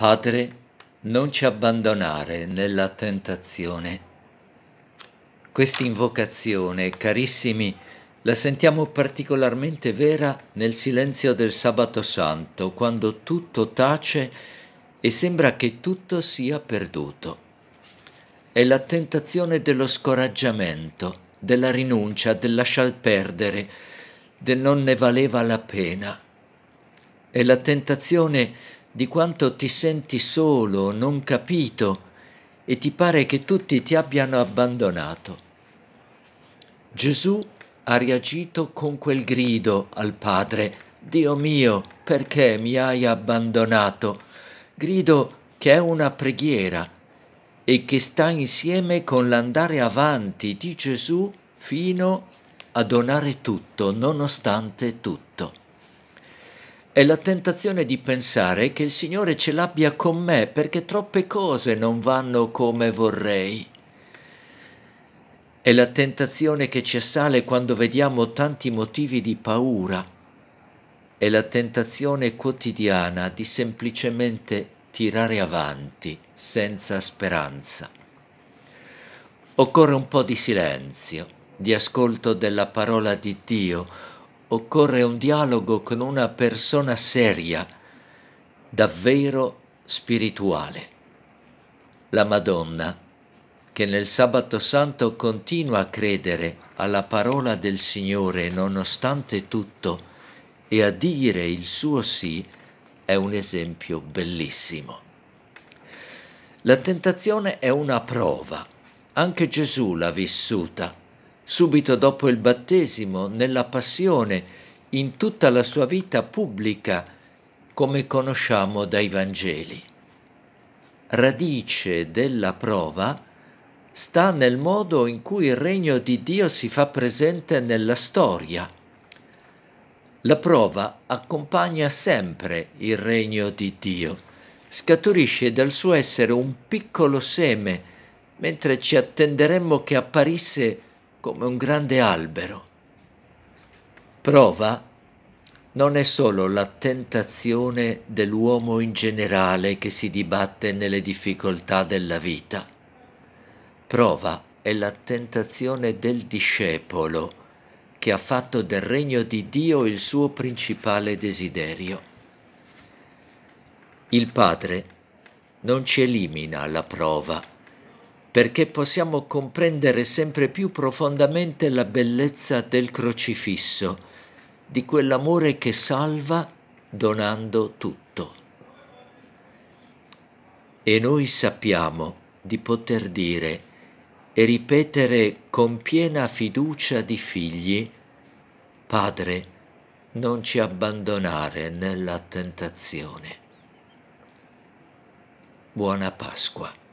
Padre, non ci abbandonare nella tentazione. Quest'invocazione, carissimi, la sentiamo particolarmente vera nel silenzio del sabato santo, quando tutto tace e sembra che tutto sia perduto. È la tentazione dello scoraggiamento, della rinuncia, del lasciar perdere, del non ne valeva la pena. È la tentazione di quanto ti senti solo, non capito e ti pare che tutti ti abbiano abbandonato. Gesù ha reagito con quel grido al Padre, Dio mio, perché mi hai abbandonato? Grido che è una preghiera e che sta insieme con l'andare avanti di Gesù fino a donare tutto, nonostante tutto. È la tentazione di pensare che il Signore ce l'abbia con me perché troppe cose non vanno come vorrei. È la tentazione che ci assale quando vediamo tanti motivi di paura. È la tentazione quotidiana di semplicemente tirare avanti senza speranza. Occorre un po' di silenzio, di ascolto della parola di Dio, occorre un dialogo con una persona seria, davvero spirituale. La Madonna, che nel sabato santo continua a credere alla parola del Signore nonostante tutto e a dire il suo sì, è un esempio bellissimo. La tentazione è una prova, anche Gesù l'ha vissuta subito dopo il battesimo, nella passione, in tutta la sua vita pubblica, come conosciamo dai Vangeli. Radice della prova sta nel modo in cui il regno di Dio si fa presente nella storia. La prova accompagna sempre il regno di Dio, scaturisce dal suo essere un piccolo seme, mentre ci attenderemmo che apparisse come un grande albero. Prova non è solo la tentazione dell'uomo in generale che si dibatte nelle difficoltà della vita. Prova è la tentazione del discepolo che ha fatto del regno di Dio il suo principale desiderio. Il Padre non ci elimina la prova, perché possiamo comprendere sempre più profondamente la bellezza del crocifisso, di quell'amore che salva donando tutto. E noi sappiamo di poter dire e ripetere con piena fiducia di figli, Padre, non ci abbandonare nella tentazione. Buona Pasqua.